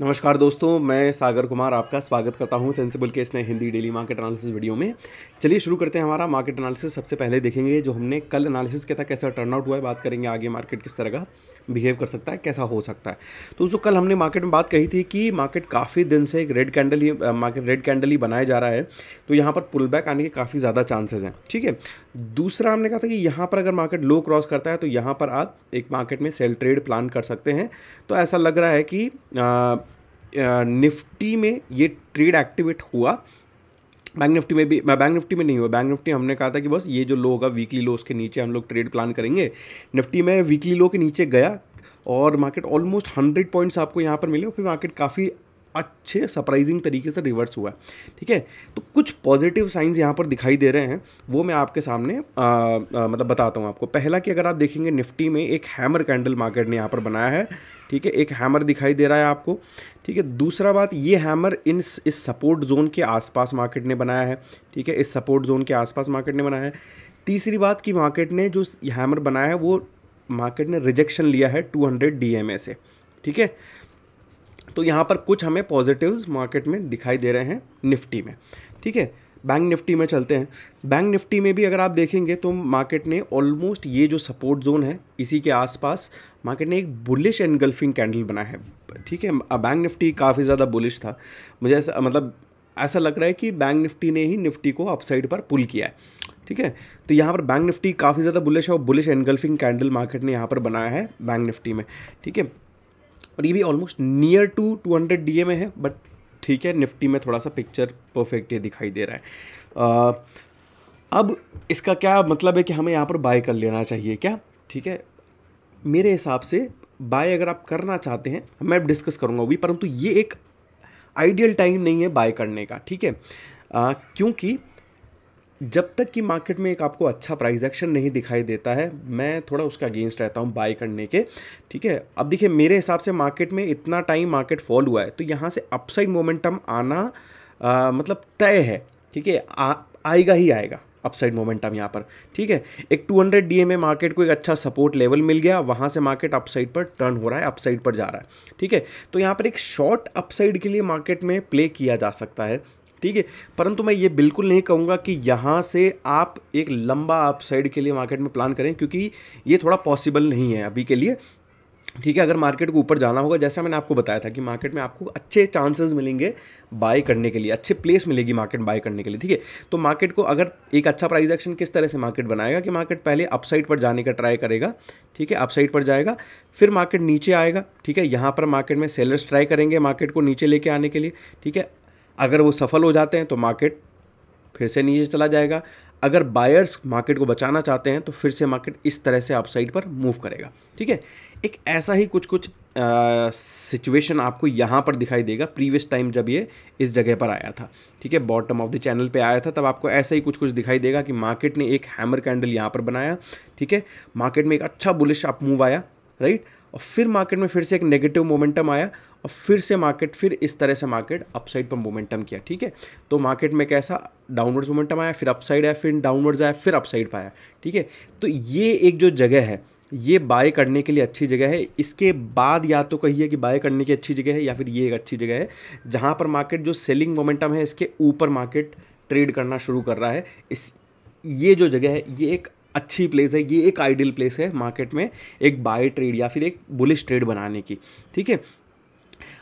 नमस्कार दोस्तों मैं सागर कुमार आपका स्वागत करता हूं सेंसिबल के इस Hindi daily market analysis video में चलिए शुरू करते हैं हमारा मार्केट एनालिसिस सबसे पहले देखेंगे जो हमने कल एनालिसिस किया था कैसा टर्नआउट हुआ है बात करेंगे आगे मार्केट किस तरह का बिहेव कर सकता है कैसा हो सकता है तो उसको कल हमने मार्केट में बात कही थी कि मार्केट काफ़ी दिन से एक रेड कैंडल ही मार्केट रेड कैंडल ही बनाया जा रहा है तो यहाँ पर पुल बैक आने के काफ़ी ज़्यादा चांसेस हैं ठीक है दूसरा हमने कहा था कि यहाँ पर अगर मार्केट लो क्रॉस करता है तो यहाँ पर आप एक मार्केट में सेल ट्रेड प्लान कर सकते हैं तो ऐसा लग रहा है कि आ, निफ्टी में ये ट्रेड एक्टिवेट हुआ बैंक निफ्टी में भी बैंक निफ्टी में नहीं हुआ बैंक निफ्टी हमने कहा था कि बस ये जो लो होगा वीकली लो उसके नीचे हम लोग ट्रेड प्लान करेंगे निफ्टी में वीकली लो के नीचे गया और मार्केट ऑलमोस्ट हंड्रेड पॉइंट्स आपको यहाँ पर मिले और फिर मार्केट काफ़ी अच्छे सरप्राइजिंग तरीके से रिवर्स हुआ ठीक है तो कुछ पॉजिटिव साइंस यहाँ पर दिखाई दे रहे हैं वो मैं आपके सामने आ, आ, मतलब बताता हूँ आपको पहला कि अगर आप देखेंगे निफ्टी में एक हैमर कैंडल मार्केट ने यहाँ पर बनाया है ठीक है एक हैमर दिखाई दे रहा है आपको ठीक है दूसरा बात ये हैमर इन इस सपोर्ट जोन के आसपास मार्केट ने बनाया है ठीक है इस सपोर्ट जोन के आसपास मार्केट ने बनाया है तीसरी बात कि मार्केट ने जो हैमर बनाया है वो मार्केट ने रिजेक्शन लिया है 200 हंड्रेड से ठीक है तो यहाँ पर कुछ हमें पॉजिटिव्स मार्केट में दिखाई दे रहे हैं निफ्टी में ठीक है बैंक निफ्टी में चलते हैं बैंक निफ्टी में भी अगर आप देखेंगे तो मार्केट ने ऑलमोस्ट ये जो सपोर्ट जोन है इसी के आसपास मार्केट ने एक बुलिश एनगल्फिंग कैंडल बनाया है ठीक है बैंक निफ्टी काफ़ी ज़्यादा बुलिश था मुझे ऐसा मतलब ऐसा लग रहा है कि बैंक निफ्टी ने ही निफ्टी को अपसाइड पर पुल किया है ठीक है तो यहाँ पर बैंक निफ्टी काफ़ी ज़्यादा बुलिश है और बुलिश एनगल्फिंग कैंडल मार्केट ने यहाँ पर बनाया है बैंक निफ्टी में ठीक है और ये भी ऑलमोस्ट नियर टू 200 डीए में है बट ठीक है निफ्टी में थोड़ा सा पिक्चर परफेक्ट ये दिखाई दे रहा है आ, अब इसका क्या मतलब है कि हमें यहाँ पर बाय कर लेना चाहिए क्या ठीक है मेरे हिसाब से बाय अगर आप करना चाहते हैं मैं डिस्कस करूँगा वो भी परंतु ये एक आइडियल टाइम नहीं है बाय करने का ठीक है क्योंकि जब तक कि मार्केट में एक आपको अच्छा प्राइस एक्शन नहीं दिखाई देता है मैं थोड़ा उसका अगेंस्ट रहता हूँ बाय करने के ठीक है अब देखिए मेरे हिसाब से मार्केट में इतना टाइम मार्केट फॉल हुआ है तो यहाँ से अपसाइड मोमेंटम आना आ, मतलब तय है ठीक है आएगा ही आएगा अपसाइड मोमेंटम यहाँ पर ठीक है एक 200 डी मार्केट को एक अच्छा सपोर्ट लेवल मिल गया वहाँ से मार्केट अपसाइड पर टर्न हो रहा है अपसाइड पर जा रहा है ठीक है तो यहाँ पर एक शॉर्ट अपसाइड के लिए मार्केट में प्ले किया जा सकता है ठीक है परंतु मैं ये बिल्कुल नहीं कहूँगा कि यहाँ से आप एक लंबा अपसाइड के लिए मार्केट में प्लान करें क्योंकि ये थोड़ा पॉसिबल नहीं है अभी के लिए ठीक है अगर मार्केट को ऊपर जाना होगा जैसा मैंने आपको बताया था कि मार्केट में आपको अच्छे चांसेस मिलेंगे बाय करने के लिए अच्छे प्लेस मिलेगी मार्केट बाय करने के लिए ठीक है तो मार्केट को अगर एक अच्छा प्राइस एक्शन किस तरह से मार्केट बनाएगा कि मार्केट पहले अपसाइड पर जाने का ट्राई करेगा ठीक है अपसाइड पर जाएगा फिर मार्केट नीचे आएगा ठीक है यहाँ पर मार्केट में सेलर्स ट्राई करेंगे मार्केट को नीचे लेके आने के लिए ठीक है अगर वो सफल हो जाते हैं तो मार्केट फिर से नीचे चला जाएगा अगर बायर्स मार्केट को बचाना चाहते हैं तो फिर से मार्केट इस तरह से आप साइड पर मूव करेगा ठीक है एक ऐसा ही कुछ कुछ सिचुएशन आपको यहाँ पर दिखाई देगा प्रीवियस टाइम जब ये इस जगह पर आया था ठीक है बॉटम ऑफ द चैनल पे आया था तब आपको ऐसा ही कुछ कुछ दिखाई देगा कि मार्केट ने एक हैमर कैंडल यहाँ पर बनाया ठीक है मार्केट में एक अच्छा बुलिश अप मूव आया राइट और फिर मार्केट में फिर से एक नेगेटिव मोमेंटम आया और फिर से मार्केट फिर इस तरह से मार्केट अपसाइड पर मोमेंटम किया ठीक है तो मार्केट में कैसा डाउनवर्ड्स मोमेंटम आया फिर अपसाइड आया फिर डाउनवर्ड्स आया फिर अपसाइड पर आया ठीक है तो ये एक जो जगह है ये बाय करने के लिए अच्छी जगह है इसके बाद या तो कहिए कि बाय करने की अच्छी जगह है या फिर ये एक अच्छी जगह है जहाँ पर मार्केट जो सेलिंग मोमेंटम है इसके ऊपर मार्केट ट्रेड करना शुरू कर रहा है इस ये जो जगह है ये एक अच्छी प्लेस है ये एक आइडियल प्लेस है मार्केट में एक बाय ट्रेड या फिर एक बुलिश ट्रेड बनाने की ठीक है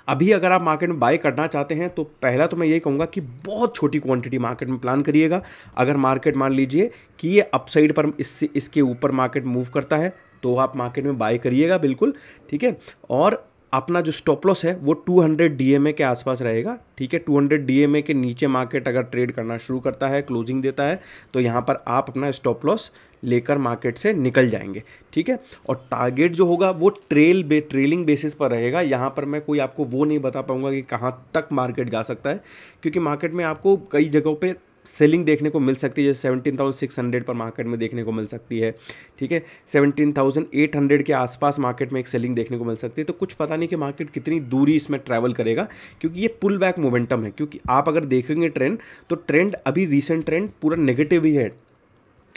अभी अगर आप मार्केट में बाय करना चाहते हैं तो पहला तो मैं ये कहूँगा कि बहुत छोटी क्वांटिटी मार्केट में प्लान करिएगा अगर मार्केट मान लीजिए कि ये अपसाइड पर इससे इसके ऊपर मार्केट मूव करता है तो आप मार्केट में बाय करिएगा बिल्कुल ठीक है और अपना जो स्टॉप लॉस है वो 200 डीएमए के आसपास रहेगा ठीक है 200 डीएमए के नीचे मार्केट अगर ट्रेड करना शुरू करता है क्लोजिंग देता है तो यहाँ पर आप अपना स्टॉप लॉस लेकर मार्केट से निकल जाएंगे ठीक है और टारगेट जो होगा वो ट्रेल बे ट्रेलिंग बेसिस पर रहेगा यहाँ पर मैं कोई आपको वो नहीं बता पाऊँगा कि कहाँ तक मार्केट जा सकता है क्योंकि मार्केट में आपको कई जगहों पर सेलिंग देखने को मिल सकती है जैसे सेवनटीन थाउजेंड सिक्स हंड्रेड पर मार्केट में देखने को मिल सकती है ठीक है सेवनटीन थाउजेंड एट हंड्रेड के आसपास मार्केट में एक सेलिंग देखने को मिल सकती है तो कुछ पता नहीं कि मार्केट कितनी दूरी इसमें ट्रैवल करेगा क्योंकि ये पुल बैक मोमेंटम है क्योंकि आप अगर देखेंगे ट्रेंड तो ट्रेंड अभी रिसेंट ट्रेंड पूरा नेगेटिव ही है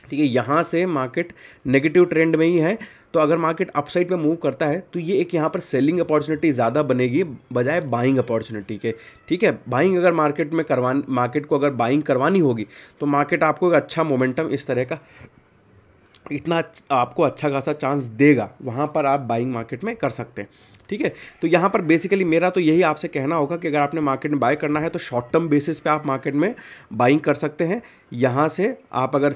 ठीक है यहाँ से मार्केट नेगेटिव ट्रेंड में ही है तो अगर मार्केट अपसाइड पे मूव करता है तो ये एक यहाँ पर सेलिंग अपॉर्चुनिटी ज़्यादा बनेगी बजाय बाइंग अपॉर्चुनिटी के ठीक है बाइंग अगर मार्केट में करवा मार्केट को अगर बाइंग करवानी होगी तो मार्केट आपको एक अच्छा मोमेंटम इस तरह का इतना आपको अच्छा खासा चांस देगा वहाँ पर आप बाइंग मार्केट में कर सकते हैं ठीक है तो यहाँ पर बेसिकली मेरा तो यही आपसे कहना होगा कि अगर आपने मार्केट में बाय करना है तो शॉर्ट टर्म बेसिस पे आप मार्केट में बाइंग कर सकते हैं यहाँ से आप अगर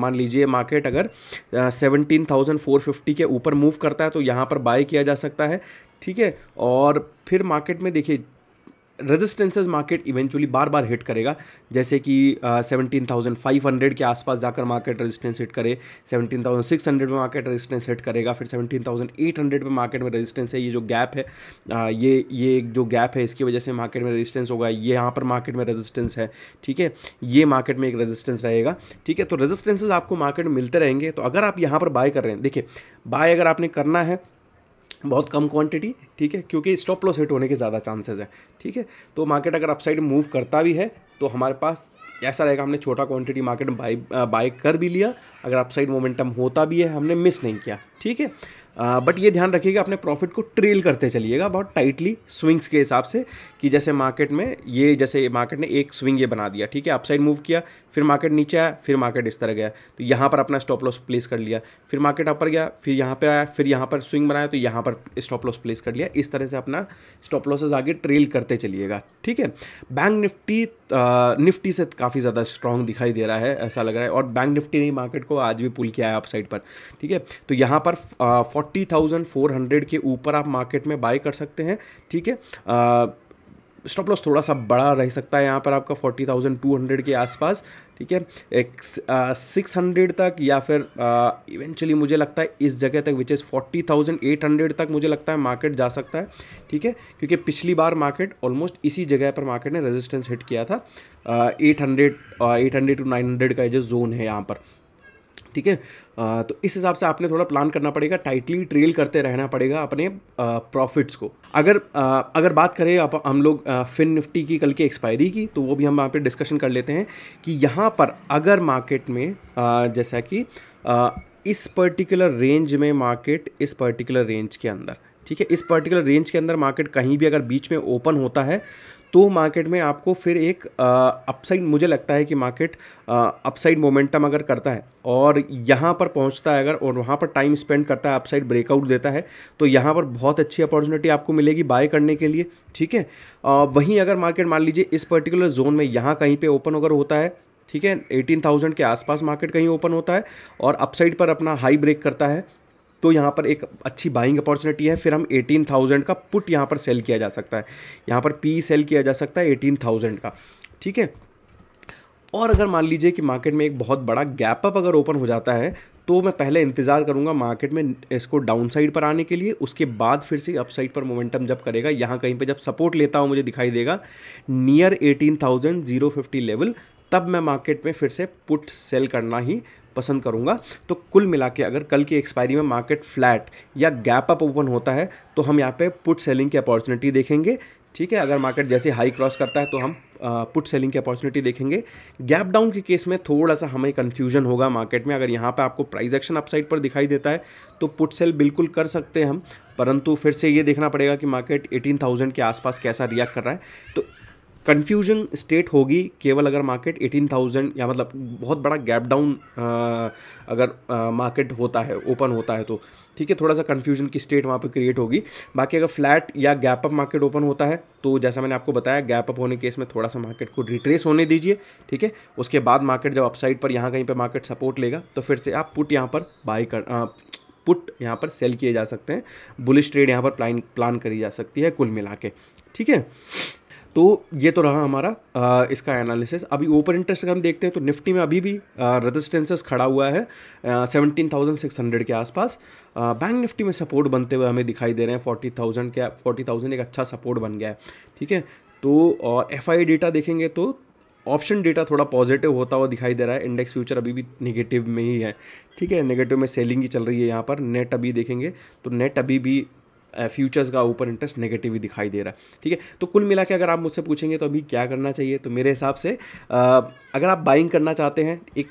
मान लीजिए मार्केट अगर सेवनटीन थाउजेंड फोर फिफ्टी के ऊपर मूव करता है तो यहाँ पर बाय किया जा सकता है ठीक है और फिर मार्केट में देखिए रेजिस्टेंसेज मार्केट इवेंचुअली बार बार हिट करेगा जैसे कि सेवनटीन थाउजेंड फाइव हंड्रेड के आसपास जाकर मार्केट रेजिस्टेंस हिट करे सेवनटीन थाउजेंड सिक्स हंड्रेड में मार्केट रेजिस्टेंस हिट करेगा फिर सेवनटीन थाउजेंड एट हंड्रेड में मार्केट में रेजिस्टेंस है ये जो गैप है आ, ये ये जो गैप है इसकी वजह से मार्केट में रेजिस्टेंस होगा ये यहाँ पर मार्केट में रेजिस्टेंस है ठीक है ये मार्केट में एक रेजिस्टेंस रहेगा ठीक है तो रेजिस्टेंसेज आपको मार्केट में मिलते रहेंगे तो अगर आप यहाँ पर बाय कर रहे हैं देखिए बाय अगर आपने करना है बहुत कम क्वांटिटी ठीक है क्योंकि स्टॉप लॉस हिट होने के ज़्यादा चांसेस हैं ठीक है तो मार्केट अगर अपसाइड मूव करता भी है तो हमारे पास ऐसा रहेगा हमने छोटा क्वांटिटी मार्केट में बाई बाई कर भी लिया अगर अपसाइड मोमेंटम होता भी है हमने मिस नहीं किया ठीक है बट ये ध्यान रखिएगा अपने प्रॉफिट को ट्रेल करते चलिएगा बहुत टाइटली स्विंग्स के हिसाब से कि जैसे मार्केट में ये जैसे मार्केट ने एक स्विंग ये बना दिया ठीक है अपसाइड मूव किया फिर मार्केट नीचे आया फिर मार्केट इस तरह गया तो यहाँ पर अपना स्टॉप लॉस प्लेस कर लिया फिर मार्केट अपर गया फिर यहाँ पर आया फिर यहाँ पर स्विंग बनाया तो यहाँ पर स्टॉप लॉस प्लेस कर लिया इस तरह से अपना स्टॉप लॉसेज आगे ट्रेल करते चलिएगा ठीक है बैंक निफ्टी निफ्टी से काफ़ी ज़्यादा स्ट्रॉन्ग दिखाई दे रहा है ऐसा लग रहा है और बैंक निफ्टी ने मार्केट को आज भी पुल किया है अपसाइड पर ठीक है तो यहाँ पर पर फोर्टी थाउजेंड फोर हंड्रेड के ऊपर आप मार्केट में बाय कर सकते हैं ठीक है स्टॉप लॉस थोड़ा सा बड़ा रह सकता है यहाँ पर आपका फोर्टी थाउजेंड टू हंड्रेड के आसपास ठीक है एक सिक्स हंड्रेड तक या फिर इवेंचुअली मुझे लगता है इस जगह तक which is forty thousand eight hundred तक मुझे लगता है मार्केट जा सकता है ठीक है क्योंकि पिछली बार मार्केट ऑलमोस्ट इसी जगह पर मार्केट ने रेजिस्टेंस हिट किया था eight hundred eight hundred to nine hundred का जो जोन है यहाँ पर ठीक है तो इस हिसाब से आपने थोड़ा प्लान करना पड़ेगा टाइटली ट्रेल करते रहना पड़ेगा अपने प्रॉफिट्स को अगर आ, अगर बात करें आप हम लोग फिन निफ्टी की कल की एक्सपायरी की तो वो भी हम वहाँ पे डिस्कशन कर लेते हैं कि यहाँ पर अगर मार्केट में आ, जैसा कि आ, इस पर्टिकुलर रेंज में मार्केट इस पर्टिकुलर रेंज के अंदर ठीक है इस पर्टिकुलर रेंज के अंदर मार्केट कहीं भी अगर बीच में ओपन होता है तो मार्केट में आपको फिर एक अपसाइड मुझे लगता है कि मार्केट अपसाइड मोमेंटम अगर करता है और यहाँ पर पहुँचता है अगर और वहाँ पर टाइम स्पेंड करता है अपसाइड ब्रेकआउट देता है तो यहाँ पर बहुत अच्छी अपॉर्चुनिटी आपको मिलेगी बाय करने के लिए ठीक है वहीं अगर मार्केट मान लीजिए इस पर्टिकुलर जोन में यहाँ कहीं पर ओपन अगर होता है ठीक है एटीन थाउजेंड के आसपास मार्केट कहीं ओपन होता है और अपसाइड पर अपना हाई ब्रेक करता है तो यहाँ पर एक अच्छी बाइंग अपॉर्चुनिटी है फिर हम एटीन थाउजेंड का पुट यहाँ पर सेल किया जा सकता है यहाँ पर पी सेल किया जा सकता है एटीन थाउजेंड का ठीक है और अगर मान लीजिए कि मार्केट में एक बहुत बड़ा गैप अप अगर ओपन हो जाता है तो मैं पहले इंतज़ार करूंगा मार्केट में इसको डाउन साइड पर आने के लिए उसके बाद फिर से अप साइड पर मोमेंटम जब करेगा यहाँ कहीं पे जब सपोर्ट लेता हूँ मुझे दिखाई देगा near eighteen thousand zero fifty level तब मैं मार्केट में फिर से पुट सेल करना ही पसंद करूँगा तो कुल मिला के अगर कल की एक्सपायरी में मार्केट फ्लैट या गैप अप ओपन होता है तो हम यहाँ पे पुट सेलिंग की अपॉर्चुनिटी देखेंगे ठीक है अगर मार्केट जैसे हाई क्रॉस करता है तो हम पुट सेलिंग की अपॉर्चुनिटी देखेंगे गैप डाउन के केस में थोड़ा सा हमें कन्फ्यूजन होगा मार्केट में अगर यहाँ पे आपको प्राइस एक्शन अपसाइड पर दिखाई देता है तो पुट सेल बिल्कुल कर सकते हैं हम परंतु फिर से ये देखना पड़ेगा कि मार्केट 18,000 के आसपास कैसा रिएक्ट कर रहा है तो कन्फ्यूजन स्टेट होगी केवल अगर मार्केट 18,000 या मतलब बहुत बड़ा गैप डाउन अगर मार्केट होता है ओपन होता है तो ठीक है थोड़ा सा कन्फ्यूजन की स्टेट वहाँ पर क्रिएट होगी बाकी अगर फ्लैट या गैप अप मार्केट ओपन होता है तो जैसा मैंने आपको बताया गैप अप होने केस में थोड़ा सा मार्केट को रिट्रेस होने दीजिए ठीक है उसके बाद मार्केट जब अपसाइड पर यहाँ कहीं पर मार्केट सपोर्ट लेगा तो फिर से आप पुट यहाँ पर बाई कर आ, पुट यहाँ पर सेल किए जा सकते हैं बुलिश ट्रेड यहाँ पर प्लान प्लान करी जा सकती है कुल मिला के ठीक है तो ये तो रहा हमारा आ, इसका एनालिसिस अभी ओपन इंटरेस्ट अगर हम देखते हैं तो निफ्टी में अभी भी रेजिस्टेंसेस खड़ा हुआ है सेवनटीन थाउजेंड सिक्स हंड्रेड के आसपास बैंक निफ्टी में सपोर्ट बनते हुए हमें दिखाई दे रहे हैं फोर्टी थाउजेंड के फोर्टी थाउजेंड एक अच्छा सपोर्ट बन गया है ठीक है तो और एफ डेटा देखेंगे तो ऑप्शन डेटा थोड़ा पॉजिटिव होता हुआ दिखाई दे रहा है इंडेक्स फ्यूचर अभी भी नेगेटिव में ही है ठीक है नेगेटिव में सेलिंग ही चल रही है यहाँ पर नेट अभी देखेंगे तो नेट अभी भी फ्यूचर्स का ऊपर इंटरेस्ट नेगेटिव ही दिखाई दे रहा है ठीक है तो कुल मिला के अगर आप मुझसे पूछेंगे तो अभी क्या करना चाहिए तो मेरे हिसाब से अगर आप बाइंग करना चाहते हैं एक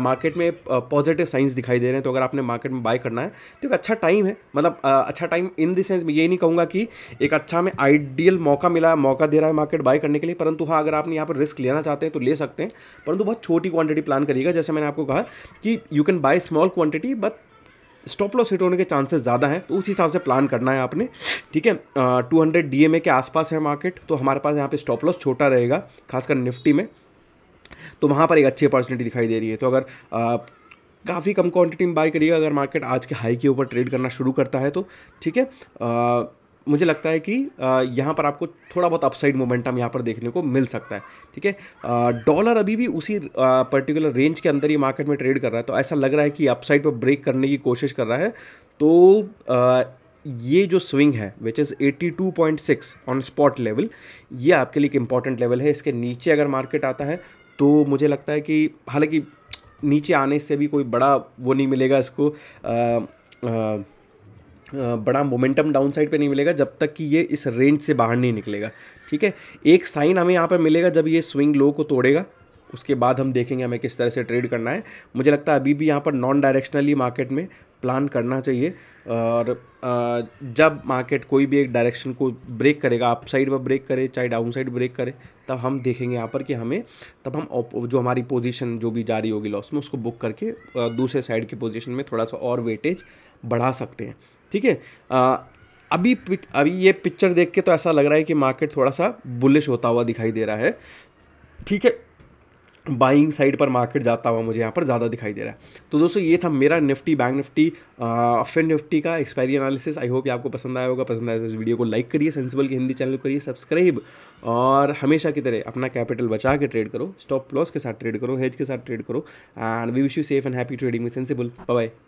मार्केट में पॉजिटिव साइंस दिखाई दे रहे हैं तो अगर आपने मार्केट में बाय करना है तो एक अच्छा टाइम है मतलब अच्छा टाइम इन द सेंस में ये नहीं कहूँगा कि एक अच्छा में आइडियल मौका मिला है मौका दे रहा है मार्केट बाय करने के लिए परंतु हाँ अगर आपने यहाँ पर रिस्क लेना चाहते हैं तो ले सकते हैं परंतु बहुत छोटी क्वांटिटी प्लान करिएगा जैसे मैंने आपको कहा कि you can buy small quantity but stop loss hit होने के चांसेस ज़्यादा हैं तो उस हिसाब से प्लान करना है आपने ठीक है टू हंड्रेड डी के आसपास है मार्केट तो हमारे पास यहाँ पे स्टॉप लॉस छोटा रहेगा खासकर निफ्टी में तो वहाँ पर एक अच्छी अपॉर्चुनिटी दिखाई दे रही है तो अगर काफ़ी कम क्वांटिटी में बाई करिएगा अगर मार्केट आज के हाई के ऊपर ट्रेड करना शुरू करता है तो ठीक है मुझे लगता है कि यहाँ पर आपको थोड़ा बहुत अपसाइड मोमेंटम यहाँ पर देखने को मिल सकता है ठीक है डॉलर अभी भी उसी पर्टिकुलर रेंज के अंदर ही मार्केट में ट्रेड कर रहा है तो ऐसा लग रहा है कि अपसाइड पर ब्रेक करने की कोशिश कर रहा है तो आ, ये जो स्विंग है which is 82.6 on spot level ये आपके लिए एक इम्पॉर्टेंट लेवल है इसके नीचे अगर मार्केट आता है तो मुझे लगता है कि हालांकि नीचे आने से भी कोई बड़ा वो नहीं मिलेगा इसको आ, आ, बड़ा मोमेंटम डाउन साइड पर नहीं मिलेगा जब तक कि ये इस रेंज से बाहर नहीं निकलेगा ठीक है एक साइन हमें यहाँ पर मिलेगा जब ये स्विंग लो को तोड़ेगा उसके बाद हम देखेंगे हमें किस तरह से ट्रेड करना है मुझे लगता है अभी भी यहाँ पर नॉन डायरेक्शनली मार्केट में प्लान करना चाहिए और जब मार्केट कोई भी एक डायरेक्शन को ब्रेक करेगा अप साइड पर ब्रेक करे चाहे डाउन साइड ब्रेक करे तब हम देखेंगे यहाँ पर कि हमें तब हम जो हमारी पोजीशन जो भी जारी होगी लॉस में उसको बुक करके दूसरे साइड की पोजीशन में थोड़ा सा और वेटेज बढ़ा सकते हैं ठीक है अभी अभी ये पिक्चर देख के तो ऐसा लग रहा है कि मार्केट थोड़ा सा बुलिश होता हुआ दिखाई दे रहा है ठीक है बाइंग साइड पर मार्केट जाता हुआ मुझे यहाँ पर ज़्यादा दिखाई दे रहा है तो दोस्तों ये था मेरा Nifty bank Nifty fin Nifty का एक्सपायरी एनालिसिस आई होप ये आपको पसंद आया होगा पसंद आया तो इस वीडियो को लाइक करिए सेंसिबल के हिंदी चैनल करिए सब्सक्राइब और हमेशा की तरह अपना कैपिटल बचा के ट्रेड करो स्टॉप लॉस के साथ ट्रेड करो हेज के साथ ट्रेड करो and we wish you safe and happy trading with Sensibull bye